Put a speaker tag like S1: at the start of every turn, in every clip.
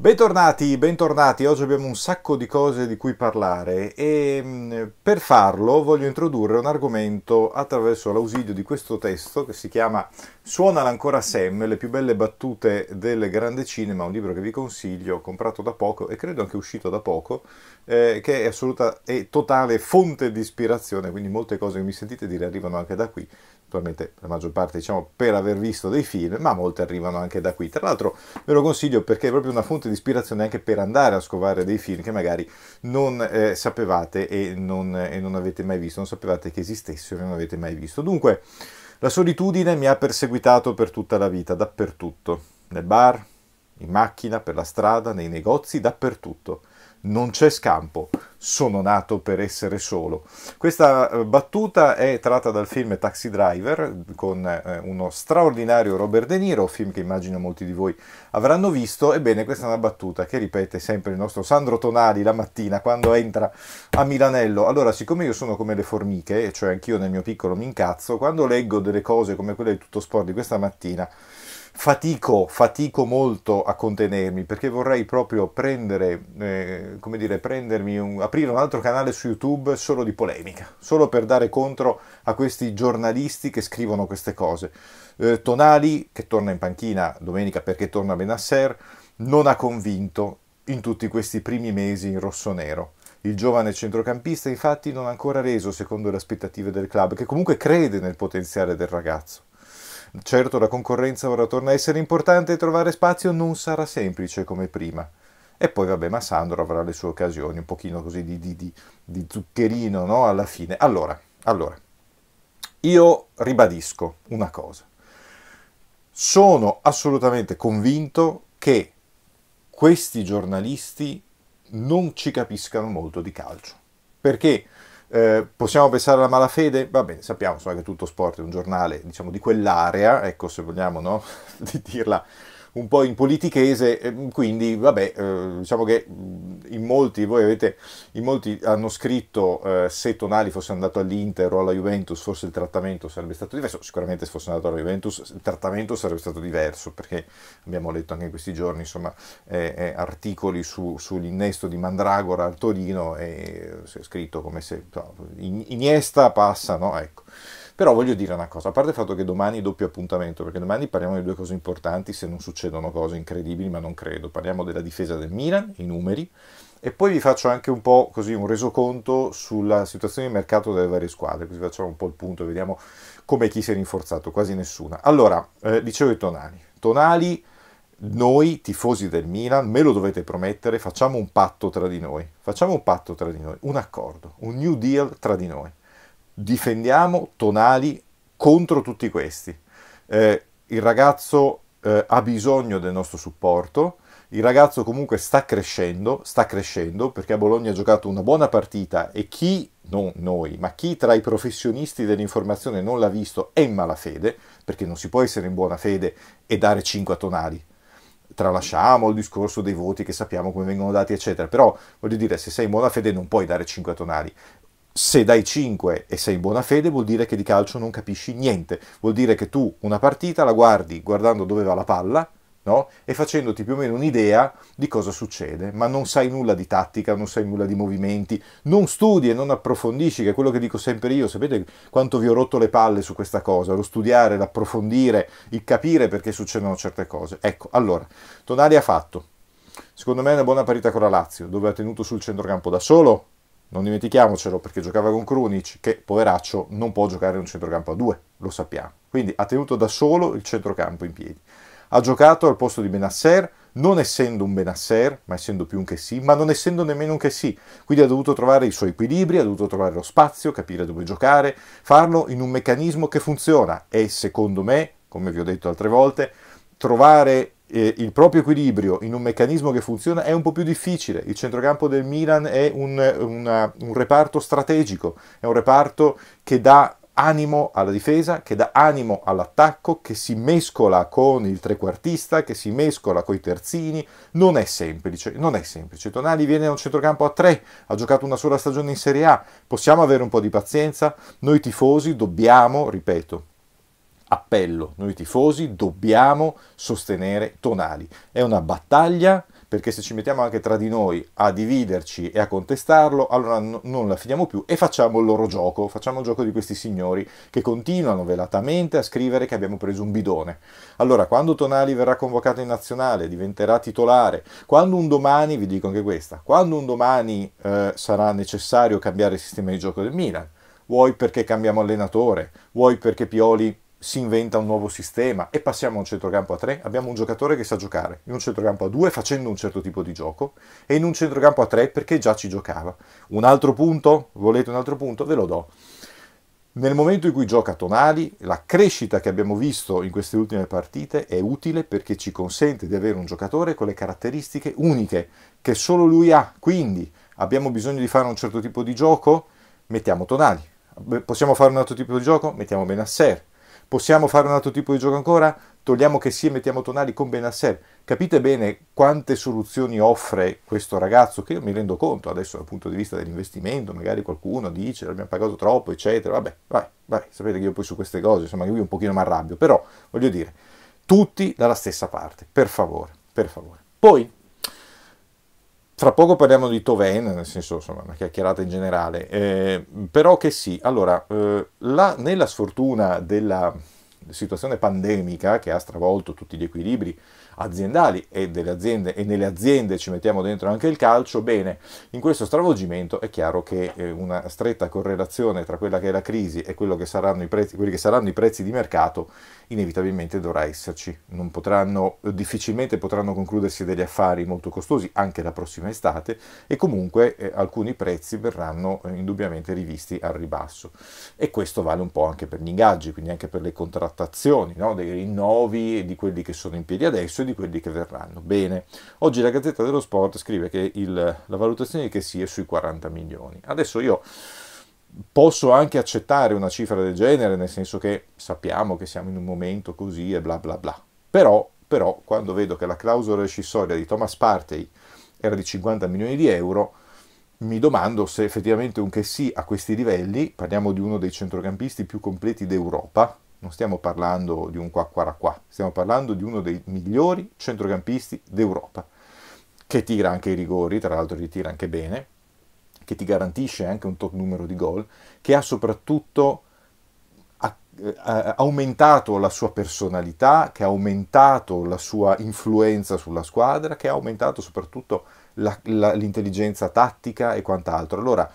S1: Bentornati, bentornati, oggi abbiamo un sacco di cose di cui parlare e mm, per farlo voglio introdurre un argomento attraverso l'ausilio di questo testo che si chiama Suonala ancora Sam, le più belle battute del grande cinema, un libro che vi consiglio, comprato da poco e credo anche uscito da poco, eh, che è assoluta e totale fonte di ispirazione, quindi molte cose che mi sentite dire arrivano anche da qui naturalmente la maggior parte diciamo per aver visto dei film, ma molte arrivano anche da qui. Tra l'altro ve lo consiglio perché è proprio una fonte di ispirazione anche per andare a scovare dei film che magari non eh, sapevate e non, e non avete mai visto, non sapevate che esistessero e non avete mai visto. Dunque, la solitudine mi ha perseguitato per tutta la vita, dappertutto, nel bar, in macchina, per la strada, nei negozi, dappertutto non c'è scampo, sono nato per essere solo. Questa eh, battuta è tratta dal film Taxi Driver con eh, uno straordinario Robert De Niro, film che immagino molti di voi avranno visto. Ebbene, questa è una battuta che ripete sempre il nostro Sandro Tonali la mattina quando entra a Milanello. Allora, siccome io sono come le formiche, cioè anch'io nel mio piccolo mi incazzo, quando leggo delle cose come quelle di tutto sport di questa mattina, fatico, fatico molto a contenermi perché vorrei proprio prendere, eh, come dire, prendermi un, aprire un altro canale su YouTube solo di polemica, solo per dare contro a questi giornalisti che scrivono queste cose. Eh, Tonali, che torna in panchina domenica perché torna Benasser, non ha convinto in tutti questi primi mesi in rosso-nero. Il giovane centrocampista infatti non ha ancora reso secondo le aspettative del club, che comunque crede nel potenziale del ragazzo. Certo la concorrenza ora torna a essere importante e trovare spazio non sarà semplice come prima. E poi vabbè, ma Sandro avrà le sue occasioni, un pochino così di, di, di, di zuccherino, no? Alla fine. Allora, allora, io ribadisco una cosa. Sono assolutamente convinto che questi giornalisti non ci capiscano molto di calcio. Perché eh, possiamo pensare alla malafede? Va bene, sappiamo insomma, che tutto sport è un giornale diciamo, di quell'area, ecco se vogliamo no? di dirla un po' in politichese, mm, quindi vabbè, eh, diciamo che mm, in molti, voi avete, in molti hanno scritto eh, se Tonali fosse andato all'Inter o alla Juventus, forse il trattamento sarebbe stato diverso, sicuramente se fosse andato alla Juventus il trattamento sarebbe stato diverso, perché abbiamo letto anche in questi giorni insomma, eh, eh articoli su, sull'innesto di Mandragora al Torino e si è scritto come se no, Iniesta passa, no? Ecco. Però voglio dire una cosa, a parte il fatto che domani doppio appuntamento, perché domani parliamo di due cose importanti se non succedono cose incredibili, ma non credo. Parliamo della difesa del Milan, i numeri, e poi vi faccio anche un po' così un resoconto sulla situazione di mercato delle varie squadre, così facciamo un po' il punto e vediamo come chi si è rinforzato, quasi nessuna. Allora, eh, dicevo i Tonali. Tonali, noi tifosi del Milan, me lo dovete promettere, facciamo un patto tra di noi, facciamo un patto tra di noi, un accordo, un New Deal tra di noi difendiamo Tonali contro tutti questi. Eh, il ragazzo eh, ha bisogno del nostro supporto, il ragazzo comunque sta crescendo, sta crescendo perché a Bologna ha giocato una buona partita e chi, non noi, ma chi tra i professionisti dell'informazione non l'ha visto è in malafede, perché non si può essere in buona fede e dare 5 a Tonali. Tralasciamo il discorso dei voti che sappiamo come vengono dati, eccetera, però voglio dire, se sei in buona fede non puoi dare 5 a Tonali se dai 5 e sei in buona fede vuol dire che di calcio non capisci niente, vuol dire che tu una partita la guardi guardando dove va la palla no? e facendoti più o meno un'idea di cosa succede, ma non sai nulla di tattica, non sai nulla di movimenti, non studi e non approfondisci, che è quello che dico sempre io, sapete quanto vi ho rotto le palle su questa cosa, lo studiare, l'approfondire, il capire perché succedono certe cose. Ecco, allora, Tonali ha fatto, secondo me è una buona partita con la Lazio, dove ha tenuto sul centrocampo da solo, non dimentichiamocelo perché giocava con Krunic che poveraccio non può giocare in un centrocampo a due, lo sappiamo. Quindi ha tenuto da solo il centrocampo in piedi. Ha giocato al posto di Benasser, non essendo un Benasser, ma essendo più un che sì, ma non essendo nemmeno un che sì. Quindi ha dovuto trovare i suoi equilibri, ha dovuto trovare lo spazio, capire dove giocare, farlo in un meccanismo che funziona e secondo me, come vi ho detto altre volte, trovare eh, il proprio equilibrio in un meccanismo che funziona è un po' più difficile. Il centrocampo del Milan è un, una, un reparto strategico, è un reparto che dà animo alla difesa, che dà animo all'attacco, che si mescola con il trequartista, che si mescola con i terzini, non è semplice, non è semplice. Tonali viene da un centrocampo a tre, ha giocato una sola stagione in Serie A, possiamo avere un po' di pazienza, noi tifosi dobbiamo, ripeto, appello, noi tifosi dobbiamo sostenere Tonali. È una battaglia perché se ci mettiamo anche tra di noi a dividerci e a contestarlo, allora no, non la finiamo più e facciamo il loro gioco, facciamo il gioco di questi signori che continuano velatamente a scrivere che abbiamo preso un bidone. Allora, quando Tonali verrà convocato in nazionale, diventerà titolare, quando un domani, vi dico anche questa, quando un domani eh, sarà necessario cambiare il sistema di gioco del Milan, vuoi perché cambiamo allenatore, vuoi perché Pioli si inventa un nuovo sistema e passiamo a un centrocampo a 3, abbiamo un giocatore che sa giocare in un centrocampo a 2 facendo un certo tipo di gioco e in un centrocampo a 3 perché già ci giocava. Un altro punto? Volete un altro punto? Ve lo do. Nel momento in cui gioca Tonali, la crescita che abbiamo visto in queste ultime partite è utile perché ci consente di avere un giocatore con le caratteristiche uniche che solo lui ha. Quindi abbiamo bisogno di fare un certo tipo di gioco? Mettiamo Tonali. Possiamo fare un altro tipo di gioco? Mettiamo Benasser Possiamo fare un altro tipo di gioco ancora? Togliamo che sia e mettiamo Tonali con Benasser. Capite bene quante soluzioni offre questo ragazzo, che io mi rendo conto adesso dal punto di vista dell'investimento, magari qualcuno dice l'abbiamo pagato troppo, eccetera. Vabbè, vai, vai, sapete che io poi su queste cose, insomma, io un pochino mi arrabbio, però voglio dire, tutti dalla stessa parte, per favore, per favore. Poi fra poco parliamo di Toven, nel senso, insomma, una chiacchierata in generale. Eh, però che sì, allora, eh, la, nella sfortuna della situazione pandemica che ha stravolto tutti gli equilibri aziendali e, delle aziende, e, nelle aziende ci mettiamo dentro anche il calcio, bene, in questo stravolgimento è chiaro che eh, una stretta correlazione tra quella che è la crisi e che prezzi, quelli che saranno i prezzi di mercato inevitabilmente dovrà esserci. Potranno, difficilmente potranno concludersi degli affari molto costosi anche la prossima estate e comunque eh, alcuni prezzi verranno eh, indubbiamente rivisti al ribasso. E questo vale un po' anche per gli ingaggi, quindi anche per le contrazioni trattazioni, no? dei rinnovi di quelli che sono in piedi adesso e di quelli che verranno. Bene, oggi la Gazzetta dello Sport scrive che il, la valutazione di che si è sui 40 milioni. Adesso io posso anche accettare una cifra del genere, nel senso che sappiamo che siamo in un momento così e bla bla bla. Però, però quando vedo che la clausola rescissoria di Thomas Partey era di 50 milioni di euro, mi domando se effettivamente un che sì a questi livelli, parliamo di uno dei centrocampisti più completi d'Europa, non stiamo parlando di un qua qua qua, stiamo parlando di uno dei migliori centrocampisti d'Europa, che tira anche i rigori, tra l'altro li tira anche bene, che ti garantisce anche un top numero di gol, che ha soprattutto eh, aumentato la sua personalità, che ha aumentato la sua influenza sulla squadra, che ha aumentato soprattutto l'intelligenza tattica e quant'altro. Allora,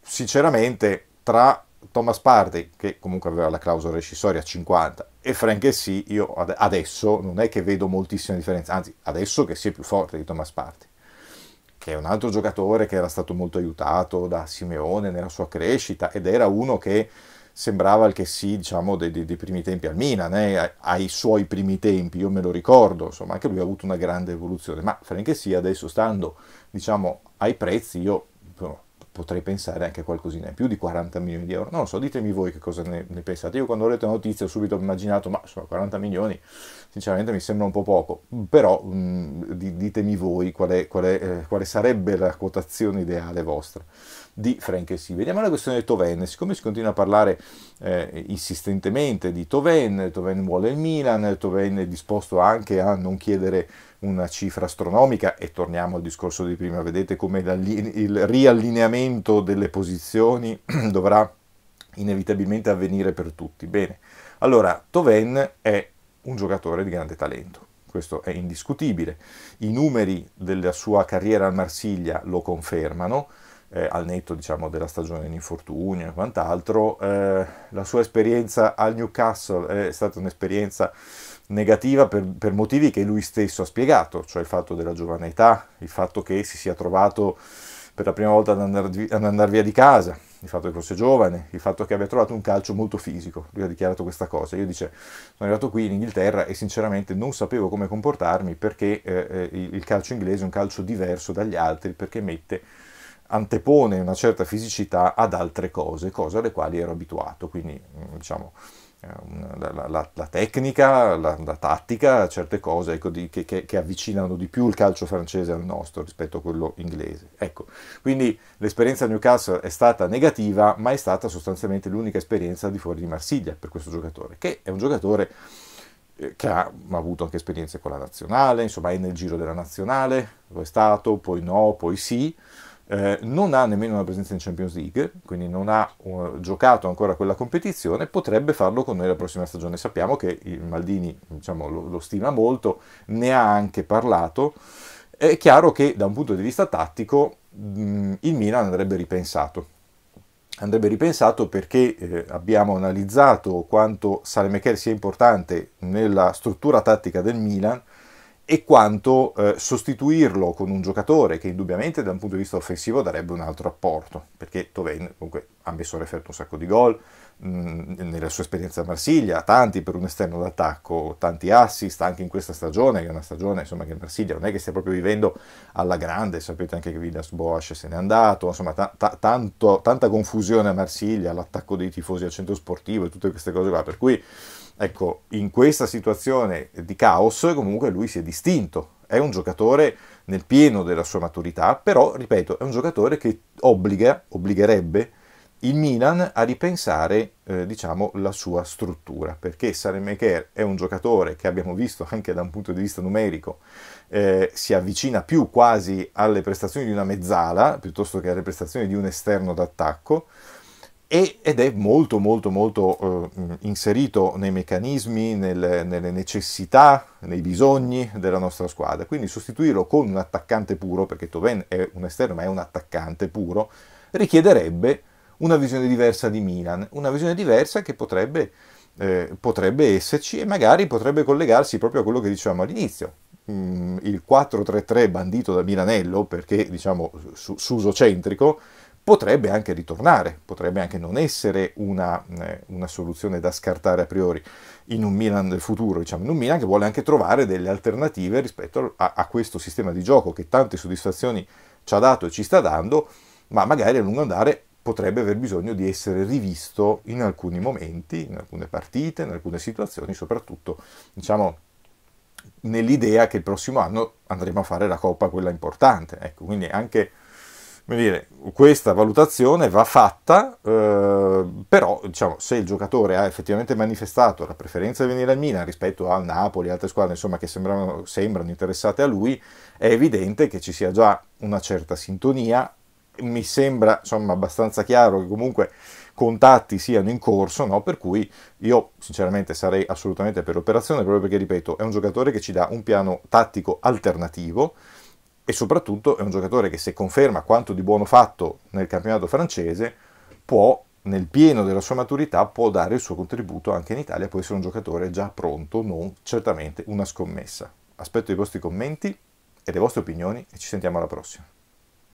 S1: sinceramente, tra Thomas Party, che comunque aveva la clausola rescissoria 50, e Frank Essi, io ad adesso non è che vedo moltissima differenza, anzi adesso che sia più forte di Thomas Party, che è un altro giocatore che era stato molto aiutato da Simeone nella sua crescita ed era uno che sembrava il che sì, diciamo, dei, dei, dei primi tempi al Milan, eh, ai suoi primi tempi, io me lo ricordo, insomma, anche lui ha avuto una grande evoluzione, ma Frank Essi adesso stando, diciamo, ai prezzi, io potrei pensare anche a qualcosina in più di 40 milioni di euro. Non lo so, ditemi voi che cosa ne, ne pensate. Io quando ho letto la notizia ho subito immaginato, ma sono 40 milioni sinceramente mi sembra un po' poco, però mh, ditemi voi qual è, qual è, eh, quale sarebbe la quotazione ideale vostra di Frank Sì. Vediamo la questione di Toven, siccome si continua a parlare eh, insistentemente di Toven, Toven vuole il Milan, Toven è disposto anche a non chiedere una cifra astronomica e torniamo al discorso di prima, vedete come il riallineamento cambiamento delle posizioni dovrà inevitabilmente avvenire per tutti. Bene, allora Toven è un giocatore di grande talento, questo è indiscutibile. I numeri della sua carriera al Marsiglia lo confermano, eh, al netto diciamo, della stagione di infortunio e quant'altro. Eh, la sua esperienza al Newcastle è stata un'esperienza negativa per, per, motivi che lui stesso ha spiegato, cioè il fatto della giovane età, il fatto che si sia trovato per la prima volta ad andare, ad andare via di casa, il fatto che fosse giovane, il fatto che abbia trovato un calcio molto fisico, lui ha dichiarato questa cosa, io dice sono arrivato qui in Inghilterra e sinceramente non sapevo come comportarmi perché eh, eh il calcio inglese è un calcio diverso dagli altri perché mette antepone una certa fisicità ad altre cose, cose alle quali ero abituato, quindi mm, diciamo la, la, la, tecnica, la, la, tattica, certe cose ecco, di, che, che, che, avvicinano di più il calcio francese al nostro rispetto a quello inglese. Ecco, quindi l'esperienza Newcastle è stata negativa, ma è stata sostanzialmente l'unica esperienza di fuori di Marsiglia per questo giocatore, che è un giocatore eh, che ha, ha avuto anche esperienze con la nazionale, insomma è nel giro della nazionale, lo è stato, poi no, poi sì. Eh, non ha nemmeno una presenza in Champions League, quindi non ha uh, giocato ancora quella competizione, potrebbe farlo con noi la prossima stagione. Sappiamo che il Maldini diciamo, lo, lo, stima molto, ne ha anche parlato. È chiaro che da un punto di vista tattico mh, mm, il Milan andrebbe ripensato. Andrebbe ripensato perché eh, abbiamo analizzato quanto Salemeker sia importante nella struttura tattica del Milan, e quanto eh, sostituirlo con un giocatore che indubbiamente da un punto di vista offensivo darebbe un altro apporto, perché Toven comunque ha messo a referto un sacco di gol, mh, mm, nella sua esperienza a Marsiglia, tanti per un esterno d'attacco, tanti assist anche in questa stagione, che è una stagione insomma, che Marsiglia non è che stia proprio vivendo alla grande, sapete anche che Vidas Boas se n'è andato, insomma ta- ta- tanto, tanta confusione a Marsiglia, l'attacco dei tifosi al centro sportivo e tutte queste cose qua, per cui Ecco, in questa situazione di caos comunque lui si è distinto, è un giocatore nel pieno della sua maturità, però, ripeto, è un giocatore che obbliga, obbligherebbe il Milan a ripensare, eh, diciamo, la sua struttura, perché Saremaker è un giocatore che abbiamo visto anche da un punto di vista numerico, eh, si avvicina più quasi alle prestazioni di una mezzala, piuttosto che alle prestazioni di un esterno d'attacco, ed è molto molto molto eh, inserito nei meccanismi, nel, nelle necessità, nei bisogni della nostra squadra. Quindi sostituirlo con un attaccante puro, perché Toven è un esterno ma è un attaccante puro, richiederebbe una visione diversa di Milan, una visione diversa che potrebbe, eh, potrebbe esserci e magari potrebbe collegarsi proprio a quello che dicevamo all'inizio. Mm, il 4-3-3 bandito da Milanello, perché diciamo su, su uso centrico, potrebbe anche ritornare, potrebbe anche non essere una, eh, una, soluzione da scartare a priori in un Milan del futuro, diciamo, in un Milan che vuole anche trovare delle alternative rispetto a, a questo sistema di gioco che tante soddisfazioni ci ha dato e ci sta dando, ma magari a lungo andare potrebbe aver bisogno di essere rivisto in alcuni momenti, in alcune partite, in alcune situazioni, soprattutto diciamo, nell'idea che il prossimo anno andremo a fare la coppa quella importante. Ecco, quindi anche Dire, questa valutazione va fatta, eh, però diciamo, se il giocatore ha effettivamente manifestato la preferenza di venire al Milan rispetto al Napoli e altre squadre insomma, che sembrano, sembrano interessate a lui, è evidente che ci sia già una certa sintonia. Mi sembra insomma, abbastanza chiaro che comunque contatti siano in corso, no? per cui io sinceramente sarei assolutamente per l'operazione, proprio perché, ripeto, è un giocatore che ci dà un piano tattico alternativo e soprattutto è un giocatore che se conferma quanto di buono fatto nel campionato francese può nel pieno della sua maturità può dare il suo contributo anche in Italia, può essere un giocatore già pronto, non certamente una scommessa. Aspetto i vostri commenti e le vostre opinioni e ci sentiamo alla prossima.